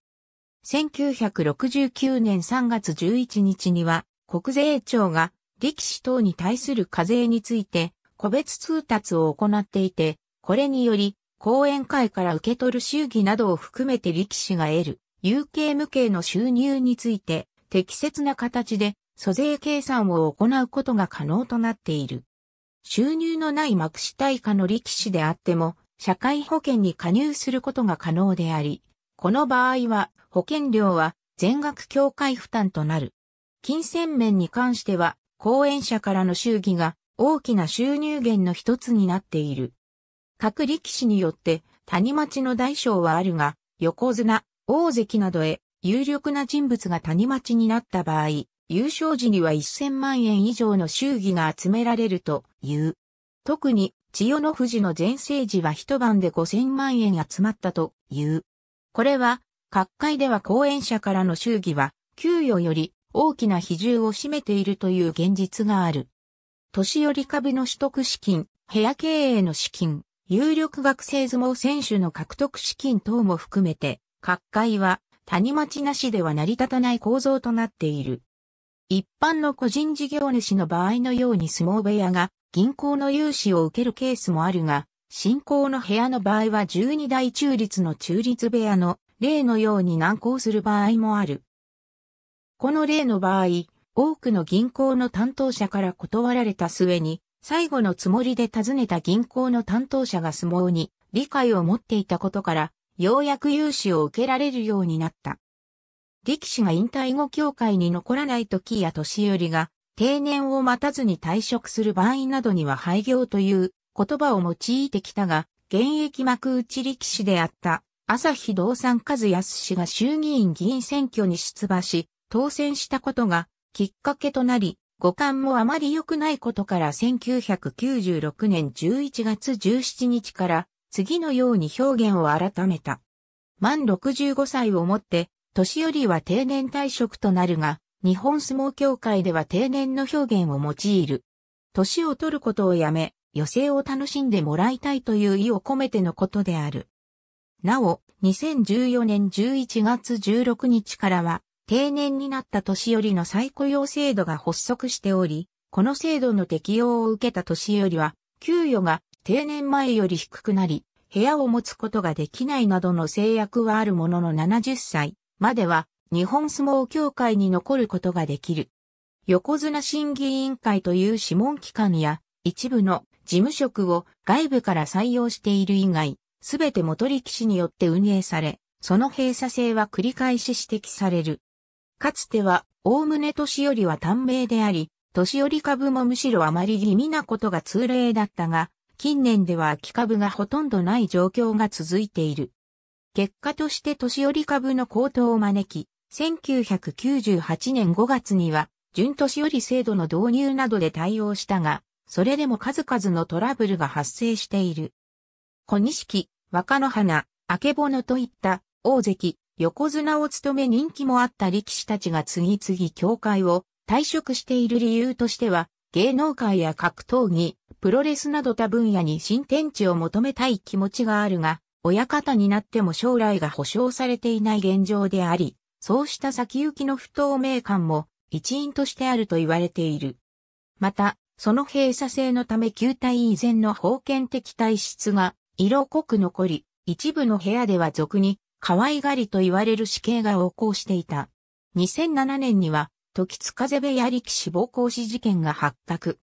1969年3月11日には、国税庁が力士等に対する課税について、個別通達を行っていて、これにより、講演会から受け取る収儀などを含めて力士が得る、有形無形の収入について、適切な形で租税計算を行うことが可能となっている。収入のない幕下対化の力士であっても、社会保険に加入することが可能であり、この場合は保険料は全額協会負担となる。金銭面に関しては、後援者からの祝儀が大きな収入源の一つになっている。各力士によって谷町の大小はあるが、横綱、大関などへ有力な人物が谷町になった場合、優勝時には1000万円以上の祝儀が集められるという。特に、千代の富士の全盛時は一晩で5000万円集まったという。これは、各界では講演者からの祝儀は、給与より大きな比重を占めているという現実がある。年寄り株の取得資金、部屋経営の資金、有力学生相撲選手の獲得資金等も含めて、各界は谷町なしでは成り立たない構造となっている。一般の個人事業主の場合のように相撲部屋が銀行の融資を受けるケースもあるが、新興の部屋の場合は12大中立の中立部屋の例のように難航する場合もある。この例の場合、多くの銀行の担当者から断られた末に、最後のつもりで訪ねた銀行の担当者が相撲に理解を持っていたことから、ようやく融資を受けられるようになった。力士が引退後協会に残らない時や年寄りが定年を待たずに退職する場合などには廃業という言葉を用いてきたが、現役幕内力士であった朝日道産和康氏が衆議院議員選挙に出馬し、当選したことがきっかけとなり、五感もあまり良くないことから1996年11月17日から次のように表現を改めた。満65歳をもって年寄りは定年退職となるが、日本相撲協会では定年の表現を用いる。年を取ることをやめ、余生を楽しんでもらいたいという意を込めてのことである。なお、2014年11月16日からは、定年になった年寄りの再雇用制度が発足しており、この制度の適用を受けた年寄りは、給与が定年前より低くなり、部屋を持つことができないなどの制約はあるものの70歳、までは日本相撲協会に残ることができる。横綱審議委員会という諮問機関や一部の事務職を外部から採用している以外、すべて元力士によって運営され、その閉鎖性は繰り返し指摘される。かつては、おおむね年寄りは短命であり、年寄り株もむしろあまり地味なことが通例だったが、近年では秋株がほとんどない状況が続いている。結果として年寄り株の高騰を招き、1998年5月には、準年寄り制度の導入などで対応したが、それでも数々のトラブルが発生している。小錦、若野花、明けぼのといった大関、横綱を務め人気もあった力士たちが次々協会を退職している理由としては、芸能界や格闘技、プロレスなど他分野に新天地を求めたい気持ちがあるが、親方になっても将来が保障されていない現状であり、そうした先行きの不透明感も一因としてあると言われている。また、その閉鎖性のため球体以前の封建的体質が色濃く残り、一部の部屋では俗に可愛がりと言われる死刑が横行していた。2007年には、時津風部屋力死亡行使事件が発覚。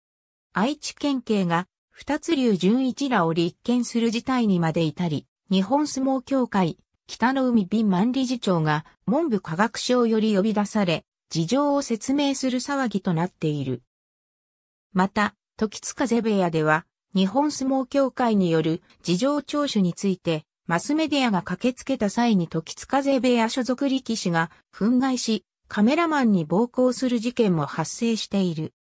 愛知県警が二つ竜純一らを立件する事態にまで至り、日本相撲協会、北の海敏万理事長が文部科学省より呼び出され、事情を説明する騒ぎとなっている。また、時津風部屋では、日本相撲協会による事情聴取について、マスメディアが駆けつけた際に時津風部屋所属力士が憤慨し、カメラマンに暴行する事件も発生している。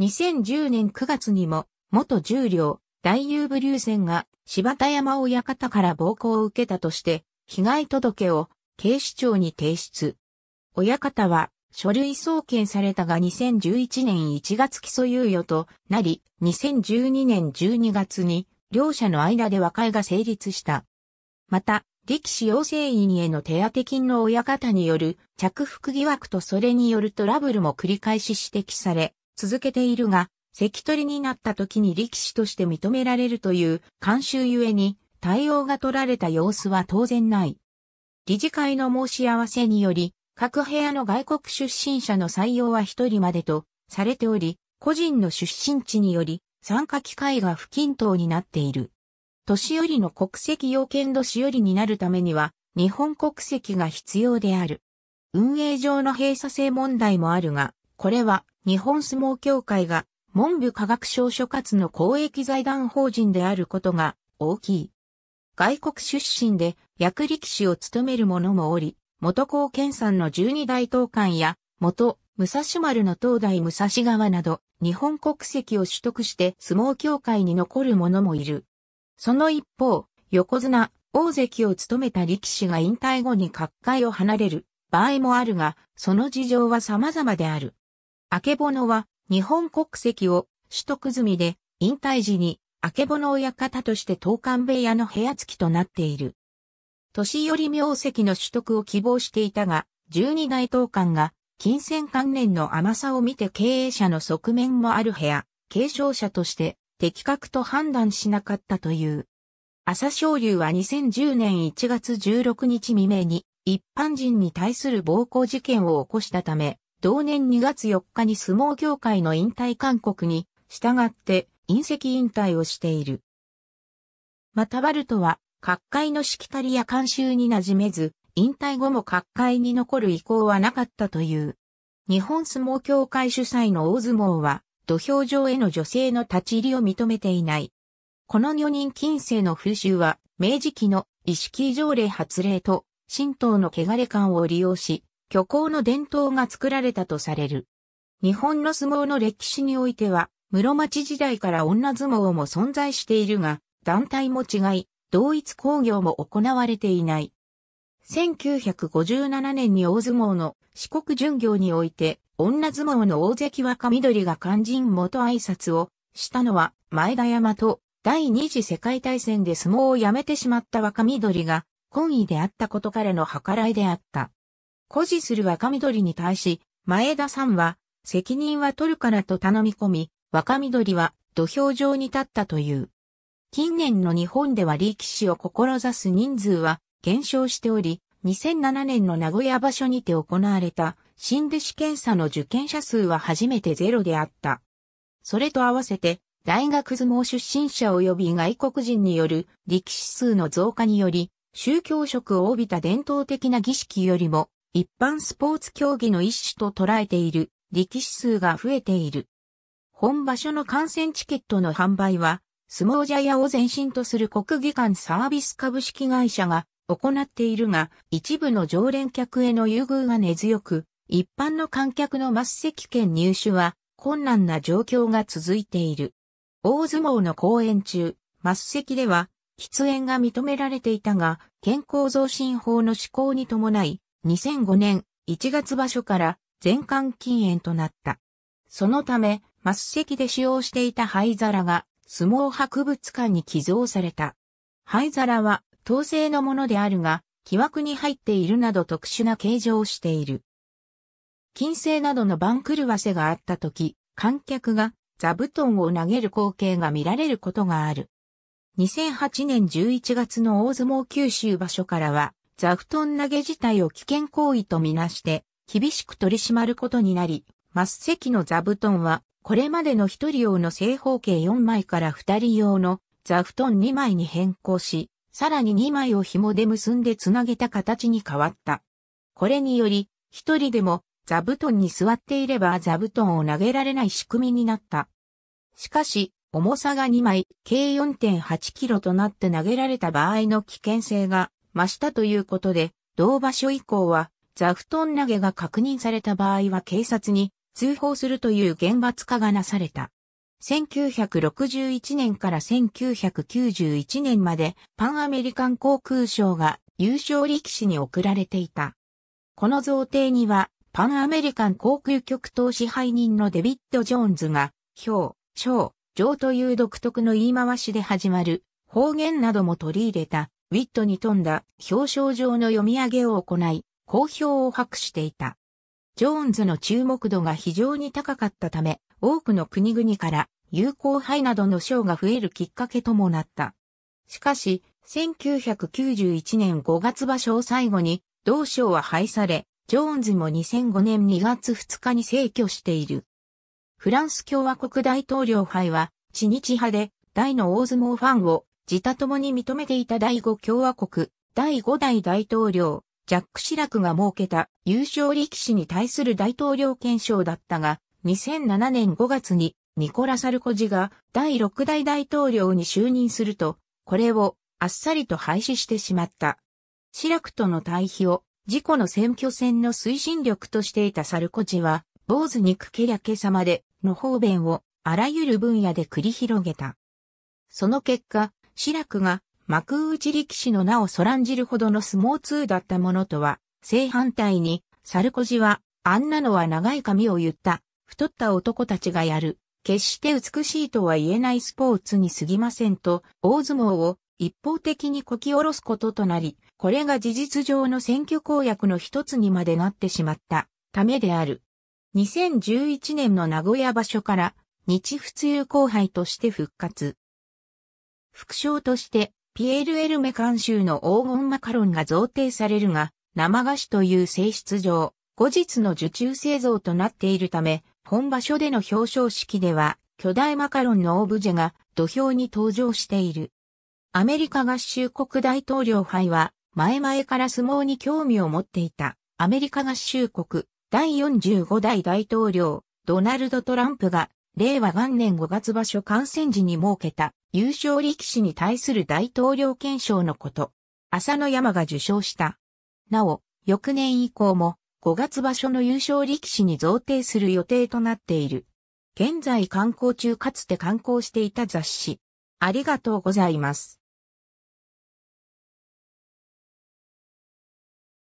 2010年9月にも、元十両、大遊武流戦が柴田山親方から暴行を受けたとして、被害届を警視庁に提出。親方は書類送検されたが2011年1月起訴猶予となり、2012年12月に両者の間で和解が成立した。また、力士養成員への手当金の親方による着服疑惑とそれによるトラブルも繰り返し指摘され、続けているが、関取になった時に力士として認められるという慣習ゆえに対応が取られた様子は当然ない。理事会の申し合わせにより、各部屋の外国出身者の採用は一人までとされており、個人の出身地により参加機会が不均等になっている。年寄りの国籍要件年寄りになるためには日本国籍が必要である。運営上の閉鎖性問題もあるが、これは日本相撲協会が文部科学省所轄の公益財団法人であることが大きい。外国出身で役力士を務める者もおり、元高健さんの十二大統館や、元武蔵丸の東大武蔵川など、日本国籍を取得して相撲協会に残る者もいる。その一方、横綱、大関を務めた力士が引退後に各界を離れる場合もあるが、その事情は様々である。あけぼのは日本国籍を取得済みで、引退時に、あけぼの親方として東館部屋の部屋付きとなっている。年寄り名跡の取得を希望していたが、12代東館が、金銭関連の甘さを見て経営者の側面もある部屋、継承者として的確と判断しなかったという。朝青龍は2010年1月16日未明に一般人に対する暴行事件を起こしたため、同年2月4日に相撲協会の引退勧告に従って隕石引退をしている。またバルトは、各界のしきたりや慣習に馴染めず、引退後も各界に残る意向はなかったという。日本相撲協会主催の大相撲は、土俵上への女性の立ち入りを認めていない。この女人近世の風習は、明治期の意識条例発令と、神道の汚れ感を利用し、虚構の伝統が作られたとされる。日本の相撲の歴史においては、室町時代から女相撲も存在しているが、団体も違い、同一工業も行われていない。1957年に大相撲の四国巡業において、女相撲の大関若緑が肝心元挨拶をしたのは前田山と第二次世界大戦で相撲をやめてしまった若緑が、懇意であったことからの計らいであった。誇示する若緑に対し、前田さんは、責任は取るからと頼み込み、若緑は土俵上に立ったという。近年の日本では力士を志す人数は減少しており、2007年の名古屋場所にて行われた新弟子検査の受験者数は初めてゼロであった。それと合わせて、大学相撲出身者及び外国人による力士数の増加により、宗教色を帯びた伝統的な儀式よりも一般スポーツ競技の一種と捉えている力士数が増えている。本場所の観戦チケットの販売は、相撲茶屋を前身とする国技館サービス株式会社が行っているが、一部の常連客への優遇が根強く、一般の観客の末席券入手は困難な状況が続いている。大相撲の公演中、末席では、喫煙が認められていたが、健康増進法の施行に伴い、2005年1月場所から全館禁煙となった。そのため、末席で使用していた灰皿が相撲博物館に寄贈された。灰皿は陶製のものであるが、木枠に入っているなど特殊な形状をしている。金星などの番狂わせがあった時、観客が座布団を投げる光景が見られることがある。2008年11月の大相撲九州場所からは、座布団投げ自体を危険行為とみなして、厳しく取り締まることになり、末席の座布団は、これまでの一人用の正方形4枚から二人用の座布団2枚に変更し、さらに2枚を紐で結んでつなげた形に変わった。これにより、一人でも座布団に座っていれば座布団を投げられない仕組みになった。しかし、重さが2枚、計4.8キロとなって投げられた場合の危険性が増したということで、同場所以降は、座布団投げが確認された場合は警察に通報するという厳罰化がなされた。1961年から1991年までパンアメリカン航空賞が優勝力士に贈られていた。この贈呈にはパンアメリカン航空局等支配人のデビッド・ジョーンズが、表、賞、上という独特の言い回しで始まる方言なども取り入れたウィットに富んだ表彰状の読み上げを行い、好評を博していた。ジョーンズの注目度が非常に高かったため、多くの国々から友好杯などの賞が増えるきっかけともなった。しかし、1991年5月場所を最後に、同賞は廃され、ジョーンズも2005年2月2日に逝去している。フランス共和国大統領杯は、知日派で、大の大相撲ファンを自他ともに認めていた第五共和国、第五代大統領、ジャック・シラクが設けた優勝力士に対する大統領憲章だったが、2007年5月にニコラ・サルコジが第六代大統領に就任すると、これをあっさりと廃止してしまった。シラクとの対比を自己の選挙戦の推進力としていたサルコジは、坊主にけりゃけ様での方便をあらゆる分野で繰り広げた。その結果、志らくが幕内力士の名をそらんじるほどの相撲通だったものとは、正反対に、サルコジは、あんなのは長い髪を言った、太った男たちがやる、決して美しいとは言えないスポーツに過ぎませんと、大相撲を一方的にこき下ろすこととなり、これが事実上の選挙公約の一つにまでなってしまったためである。2011年の名古屋場所から日仏友後輩として復活。副賞として、ピエール・エルメ監修の黄金マカロンが贈呈されるが、生菓子という性質上、後日の受注製造となっているため、本場所での表彰式では、巨大マカロンのオブジェが土俵に登場している。アメリカ合衆国大統領杯は、前々から相撲に興味を持っていた、アメリカ合衆国第45代大統領、ドナルド・トランプが令和元年5月場所観戦時に設けた優勝力士に対する大統領憲章のこと、浅野山が受賞した。なお、翌年以降も5月場所の優勝力士に贈呈する予定となっている。現在観光中かつて観光していた雑誌。ありがとうございます。